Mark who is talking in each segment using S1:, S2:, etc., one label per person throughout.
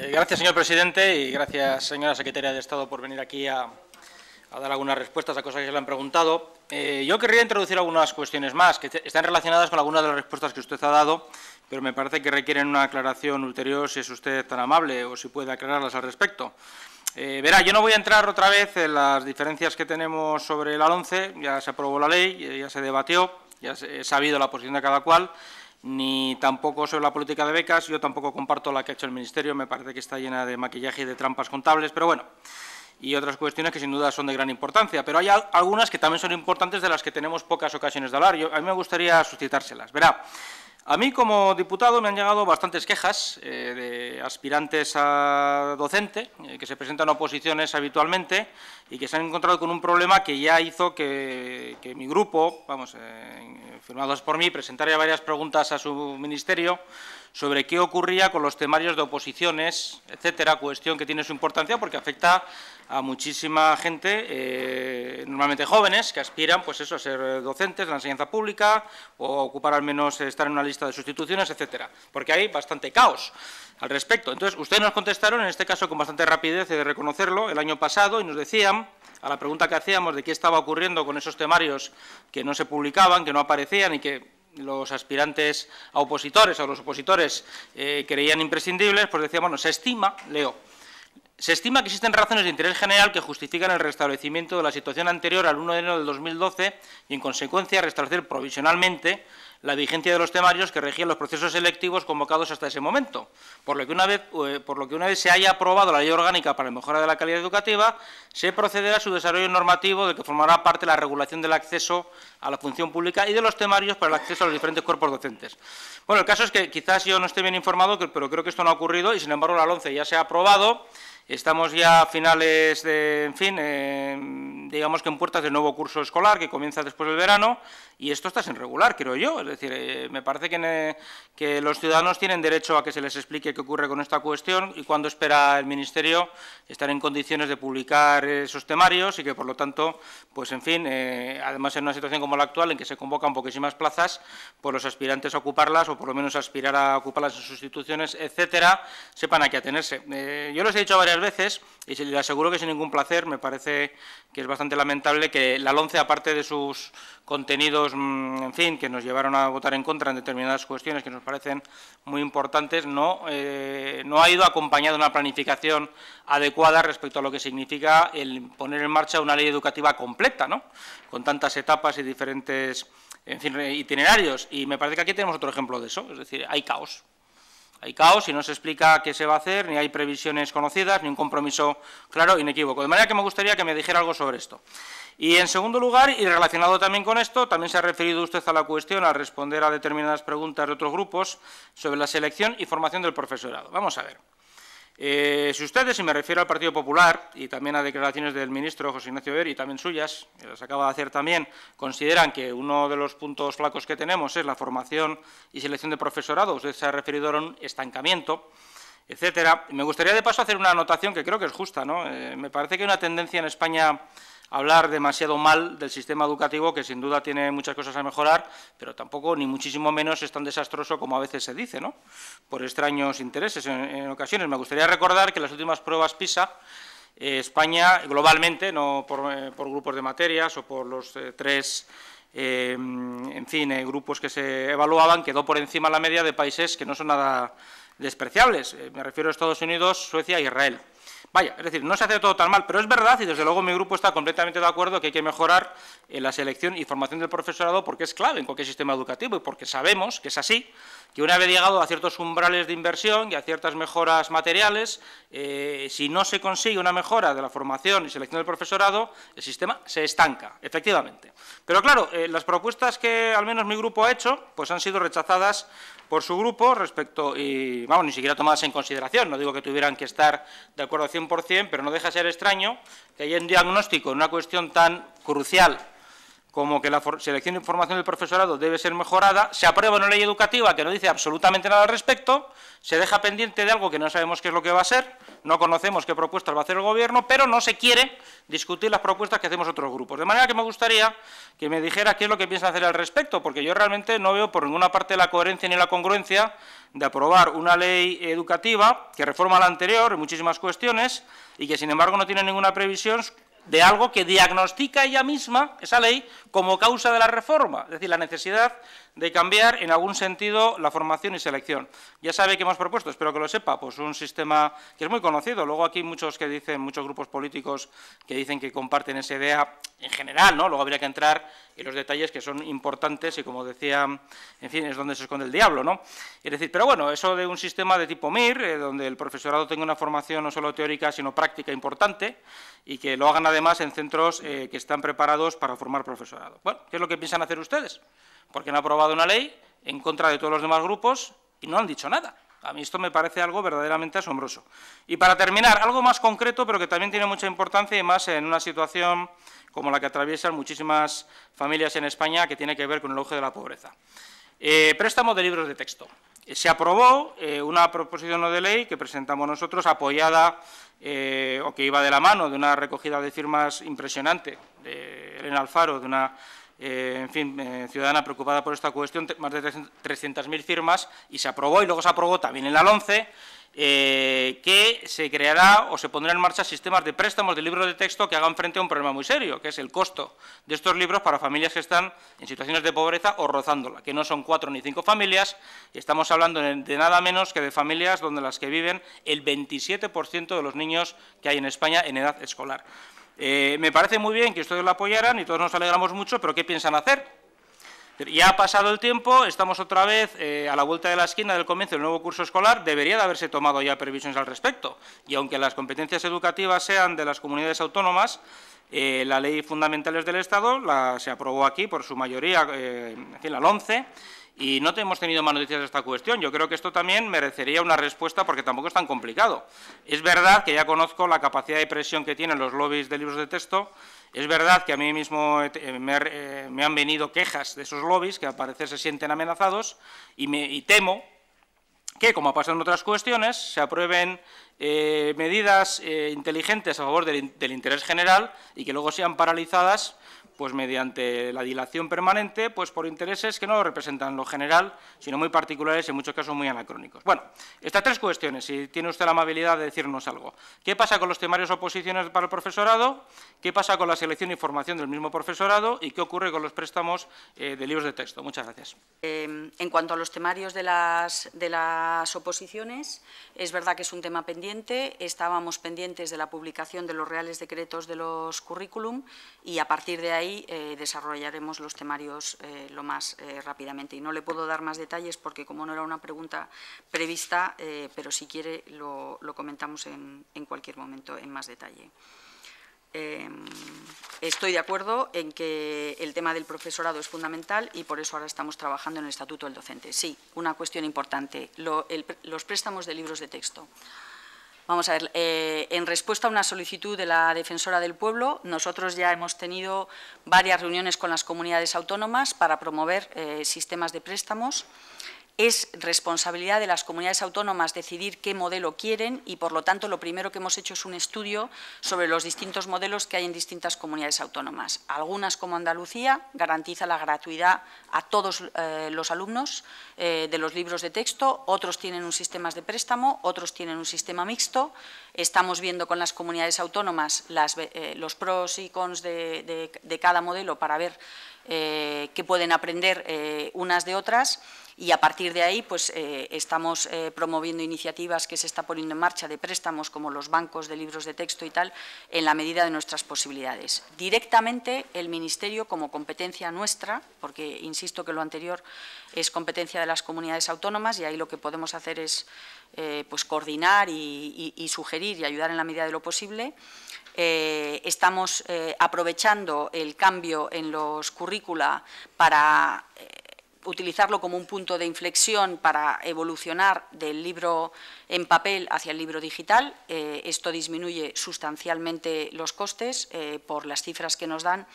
S1: Eh, gracias, señor presidente, y gracias, señora secretaria de Estado, por venir aquí a, dar algunas respuestas a cosas que se le han preguntado. Eh, yo querría introducir algunas cuestiones más que están relacionadas con algunas de las respuestas que usted ha dado, pero me parece que requieren una aclaración ulterior, si es usted tan amable o si puede aclararlas al respecto. Eh, verá, yo no voy a entrar otra vez en las diferencias que tenemos sobre el 11, ya se aprobó la ley, ya se debatió, ya he sabido la posición de cada cual ni tampoco sobre la política de becas. Yo tampoco comparto la que ha hecho el Ministerio, me parece que está llena de maquillaje y de trampas contables, pero bueno, y otras cuestiones que sin duda son de gran importancia, pero hay algunas que también son importantes de las que tenemos pocas ocasiones de hablar. Yo, a mí me gustaría suscitárselas. Verá, a mí, como diputado, me han llegado bastantes quejas eh, de aspirantes a docente eh, que se presentan a oposiciones habitualmente y que se han encontrado con un problema que ya hizo que, mi grupo, vamos, eh, firmados por mí, presentara varias preguntas a su ministerio sobre qué ocurría con los temarios de oposiciones, etcétera, cuestión que tiene su importancia porque afecta a muchísima gente, normalmente jóvenes, que aspiran pues eso, a ser docentes de la enseñanza pública o ocupar al menos estar en una lista de sustituciones, etcétera, porque hay bastante caos al respecto. Entonces, ustedes nos contestaron, en este caso con bastante rapidez, ...y de reconocerlo, el año pasado, y nos decían, a la pregunta que hacíamos de qué estaba ocurriendo con esos temarios que no se publicaban, que no aparecían y que los aspirantes a opositores o los opositores eh, creían imprescindibles, pues decíamos, bueno, se estima, leo, se estima que existen razones de interés general que justifican el restablecimiento de la situación anterior al 1 de enero del 2012 y, en consecuencia, restablecer provisionalmente la vigencia de los temarios que regían los procesos selectivos convocados hasta ese momento, por lo que una vez, eh, por lo que una vez se haya aprobado la ley orgánica para la mejora de la calidad educativa, se procederá a su desarrollo normativo del que formará parte la regulación del acceso a la función pública y de los temarios para el acceso a los diferentes cuerpos docentes. Bueno, el caso es que quizás yo no esté bien informado, pero creo que esto no ha ocurrido y, sin embargo, la 11 ya se ha aprobado Estamos ya a finales de, en fin, em, digamos que en puertas del nuevo curso escolar que comienza después del verano y esto está sin regular, creo yo. Es decir, eh, me parece que, eh, que, los ciudadanos tienen derecho a que se les explique qué ocurre con esta cuestión y cuándo espera el Ministerio estar en condiciones de publicar esos temarios y que, por lo tanto, pues en fin, eh, además en una situación como la actual en que se convocan poquísimas plazas, por pues los aspirantes a ocuparlas o por lo menos aspirar a ocuparlas en sus instituciones, etcétera, sepan a qué atenerse. yo les he dicho varias veces y le aseguro que sin ningún placer me parece que es bastante lamentable que la LONCE, aparte de sus contenidos, mm, en fin, que nos llevaron a votar en contra en determinadas cuestiones que nos parecen muy importantes, no, eh, no ha ido acompañada de una planificación adecuada respecto a lo que significa el poner en marcha una ley educativa completa, ¿no? con tantas etapas y diferentes en itinerarios. Y me parece que aquí tenemos otro ejemplo de eso, es decir, hay caos. Hay caos y no se explica qué se va a hacer, ni hay previsiones conocidas, ni un compromiso claro, inequívoco. De manera que me gustaría que me dijera algo sobre esto. Y en segundo lugar, y relacionado también con esto, también se ha referido usted a la cuestión al responder a determinadas preguntas de otros grupos sobre la selección y formación del profesorado. Vamos a ver. Eh, si ustedes, y me refiero al Partido Popular y también a declaraciones del ministro José Ignacio Ver y también suyas, que las acaba de hacer también, consideran que uno de los puntos flacos que tenemos es la formación y selección de profesorado, usted se ha referido a un estancamiento, etcétera. Me gustaría de paso hacer una anotación que creo que es justa. ¿no? Eh, me parece que una tendencia en España hablar demasiado mal del sistema educativo, que sin duda tiene muchas cosas a mejorar, pero tampoco, ni muchísimo menos, es tan desastroso como a veces se dice, ¿no? por extraños intereses en, ocasiones. Me gustaría recordar que las últimas pruebas PISA, eh, España, globalmente, no eh, por, grupos de materias o por los eh, tres en fin, grupos que se evaluaban, quedó por encima la media de países que no son nada despreciables. me refiero a Estados Unidos, Suecia e Israel. Vaya, es decir, no se hace todo tan mal, pero es verdad y desde luego mi grupo está completamente de acuerdo que hay que mejorar eh, la selección y formación del profesorado porque es clave en cualquier sistema educativo y porque sabemos que es así, que una vez llegado a ciertos umbrales de inversión y a ciertas mejoras materiales, eh, si no se consigue una mejora de la formación y selección del profesorado, el sistema se estanca, efectivamente. Pero claro, eh, las propuestas que al menos mi grupo ha hecho, pues han sido rechazadas por su grupo respecto, y vamos, ni siquiera tomadas en consideración, no digo que tuvieran que estar de acuerdo al 100%, pero no deja de ser extraño que haya un diagnóstico en una cuestión tan crucial como que la selección de información del profesorado debe ser mejorada, se aprueba una ley educativa que no dice absolutamente nada al respecto, se deja pendiente de algo que no sabemos qué es lo que va a ser, no conocemos qué propuestas va a hacer el Gobierno, pero no se quiere discutir las propuestas que hacemos otros grupos. De manera que me gustaría que me dijera qué es lo que piensa hacer al respecto, porque yo realmente no veo por ninguna parte la coherencia ni la congruencia de aprobar una ley educativa que reforma la anterior en muchísimas cuestiones y que, sin embargo, no tiene ninguna previsión de algo que diagnostica ella misma, esa ley, como causa de la reforma, es decir, la necesidad de cambiar en algún sentido la formación y selección. Ya sabe que hemos propuesto, espero que lo sepa, pues un sistema que es muy conocido. Luego aquí muchos que dicen, muchos grupos políticos que dicen que comparten esa idea en general, ¿no? Luego habría que entrar en los detalles que son importantes y como decía, en fin, es donde se esconde el diablo, ¿no? Es decir, pero bueno, eso de un sistema de tipo MIR, eh, donde el profesorado tenga una formación no solo teórica, sino práctica importante y que lo hagan además en centros eh, que están preparados para formar profesorado. Bueno, ¿qué es lo que piensan hacer ustedes? Porque han aprobado una ley en contra de todos los demás grupos y no han dicho nada. A mí esto me parece algo verdaderamente asombroso. Y para terminar, algo más concreto, pero que también tiene mucha importancia y más en una situación como la que atraviesan muchísimas familias en España que tiene que ver con el auge de la pobreza. Eh, préstamo de libros de texto. Se aprobó eh, una proposición de ley que presentamos nosotros apoyada eh, o que iba de la mano de una recogida de firmas impresionante de Elena Alfaro, de una en fin, ciudadana preocupada por esta cuestión, más de 300.000 firmas, y se aprobó, y luego se aprobó también en la 11, eh, que se creará o se pondrá en marcha sistemas de préstamos de libros de texto que hagan frente a un problema muy serio, que es el costo de estos libros para familias que están en situaciones de pobreza o rozándola, que no son cuatro ni cinco familias, estamos hablando de nada menos que de familias donde las que viven el 27% de los niños que hay en España en edad escolar. Eh, me parece muy bien que ustedes lo apoyaran y todos nos alegramos mucho, pero ¿qué piensan hacer? Ya ha pasado el tiempo, estamos otra vez eh, a la vuelta de la esquina del comienzo del nuevo curso escolar, debería de haberse tomado ya previsiones al respecto. Y aunque las competencias educativas sean de las comunidades autónomas, eh, la Ley Fundamentales del Estado la, se aprobó aquí por su mayoría, eh, en fin, la 11, y no hemos tenido más noticias de esta cuestión. Yo creo que esto también merecería una respuesta porque tampoco es tan complicado. Es verdad que ya conozco la capacidad de presión que tienen los lobbies de libros de texto es verdad que a mí mismo eh, eh, eh, me, han venido quejas de esos lobbies que al parecer se sienten amenazados y, me, y temo que, como ha pasado en otras cuestiones, se aprueben eh, medidas eh, inteligentes a favor del, interés general y que luego sean paralizadas pues mediante la dilación permanente pues por intereses que no representan lo general, sino muy particulares y en muchos casos muy anacrónicos. Bueno, estas tres cuestiones, si tiene usted la amabilidad de decirnos algo. ¿Qué pasa con los temarios oposiciones para el profesorado? ¿Qué pasa con la selección y formación del mismo profesorado? ¿Y qué ocurre con los préstamos eh, de libros de texto? Muchas gracias.
S2: Em, en cuanto a los temarios de las, de las oposiciones, es verdad que es un tema pendiente estábamos pendientes de la publicación de los reales decretos de los currículum y a partir de ahí eh, desarrollaremos los temarios eh, lo más eh, rápidamente. Y no le puedo dar más detalles porque como no era una pregunta prevista, pero si quiere lo, comentamos en, cualquier momento en más detalle. Em, estoy de acuerdo en que el tema del profesorado es fundamental y por eso ahora estamos trabajando en el Estatuto del Docente. Sí, una cuestión importante, los préstamos de libros de texto. Vamos a ver, eh, en respuesta a una solicitud de la Defensora del Pueblo, nosotros ya hemos tenido varias reuniones con las comunidades autónomas para promover eh, sistemas de préstamos. Es responsabilidad de las comunidades autónomas decidir qué modelo quieren y, por lo tanto, lo primero que hemos hecho es un estudio sobre los distintos modelos que hay en distintas comunidades autónomas. Algunas, como Andalucía, garantiza la gratuidad a todos eh, los alumnos eh, de los libros de texto, otros tienen un sistema de préstamo, otros tienen un sistema mixto. Estamos viendo con las comunidades autónomas eh, los pros y cons de cada modelo para ver qué pueden aprender unas de otras y a partir de ahí pues, eh, estamos eh, promoviendo iniciativas que se está poniendo en marcha de préstamos como los bancos de libros de texto y tal en la medida de nuestras posibilidades. Directamente el Ministerio como competencia nuestra, porque insisto que lo anterior es competencia de las comunidades autónomas y ahí lo que podemos hacer es eh, pues coordinar y, sugerir y ayudar en la medida de lo posible. estamos aprovechando el cambio en los currícula para utilizarlo como un punto de inflexión para evolucionar del libro en papel hacia el libro digital. Eh, esto disminuye sustancialmente los costes. Eh, por las cifras que nos dan,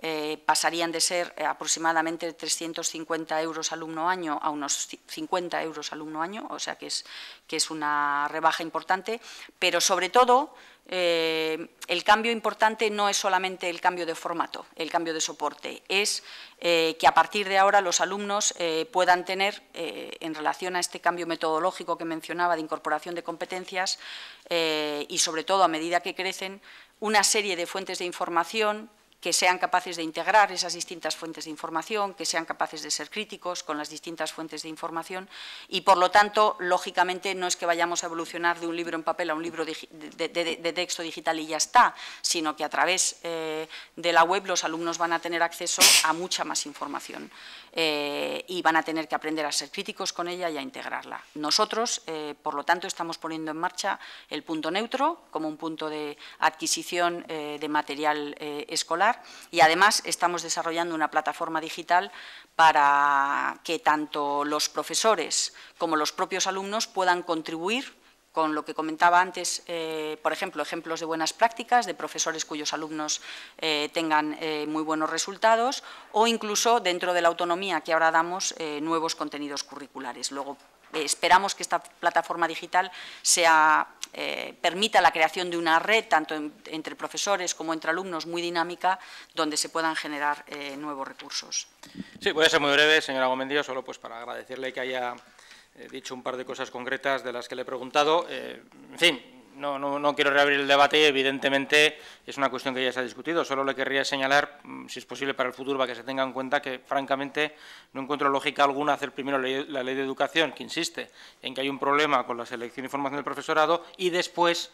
S2: eh, pasarían de ser aproximadamente 350 euros alumno año a unos 50 euros alumno año, o sea que es, que es una rebaja importante, pero sobre todo eh, el cambio importante no es solamente el cambio de formato, el cambio de soporte, es eh, que a partir de ahora los alumnos eh, puedan tener, en relación a este cambio metodológico que mencionaba de incorporación de competencias y sobre todo a medida que crecen, una serie de fuentes de información que sean capaces de integrar esas distintas fuentes de información, que sean capaces de ser críticos con las distintas fuentes de información y, por lo tanto, lógicamente no es que vayamos a evolucionar de un libro en papel a un libro de, texto digital y ya está, sino que a través eh, de la web los alumnos van a tener acceso a mucha más información eh, y van a tener que aprender a ser críticos con ella y a integrarla. Nosotros, eh, por lo tanto, estamos poniendo en marcha el punto neutro como un punto de adquisición de material escolar y además estamos desarrollando una plataforma digital para que tanto los profesores como los propios alumnos puedan contribuir con lo que comentaba antes, eh, por ejemplo, ejemplos de buenas prácticas, de profesores cuyos alumnos eh, tengan eh, muy buenos resultados o incluso dentro de la autonomía que ahora damos nuevos contenidos curriculares. Luego esperamos que esta plataforma digital sea eh, permita la creación de una red, tanto entre profesores como entre alumnos, muy dinámica, donde se puedan generar eh, nuevos recursos.
S1: Sí, puede ser muy breve, señora Gomendillo, solo pues para agradecerle que haya eh, dicho un par de cosas concretas de las que le he preguntado. en fin, no, no, quiero reabrir el debate, evidentemente es una cuestión que ya se ha discutido. Solo le querría señalar, mm, si es posible para el futuro, para que se tenga en cuenta que, francamente, no encuentro lógica alguna hacer primero la ley de educación, que insiste en que hay un problema con la selección y formación del profesorado, y después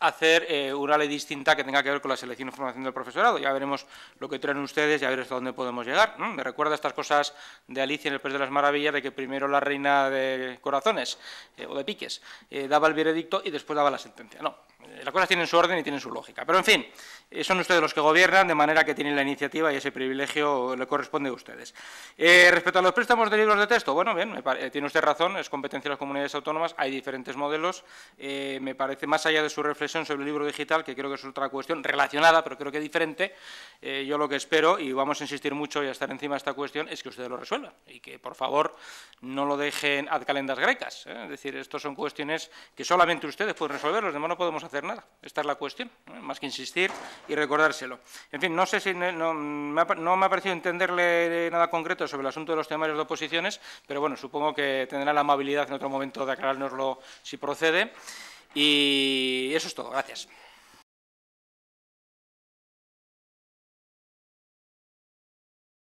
S1: hacer eh, una ley distinta que tenga que ver con la selección y formación del profesorado. Ya veremos lo que traen ustedes y a ver hasta dónde podemos llegar. Me recuerda estas cosas de Alicia en el País de las Maravillas, de que primero la reina de corazones eh, o de piques eh, daba el veredicto y después daba la sentencia. No, eh, las cosas tienen su orden y tienen su lógica. Pero, en fin, eh, son ustedes los que gobiernan, de manera que tienen la iniciativa y ese privilegio le corresponde a ustedes. Eh, respecto a los préstamos de libros de texto, bueno, bien, tiene usted razón, es competencia de las comunidades autónomas, hay diferentes modelos. me parece, más allá de su reflexión sobre el libro digital, que creo que es otra cuestión relacionada, pero creo que diferente, yo lo que espero, y vamos a insistir mucho y a estar encima de esta cuestión, es que ustedes lo resuelvan y que, por favor, no lo dejen ad calendas grecas. Es decir, estas son cuestiones que solamente ustedes pueden resolver, los demás no podemos hacer nada. Esta es la cuestión, más que insistir y recordárselo. En fin, no sé si no, me ha, no, me ha, parecido entenderle nada concreto sobre el asunto de los temarios de oposiciones, pero bueno, supongo que tendrá la amabilidad en otro momento de aclarárnoslo si procede. Y eso es todo. Gracias.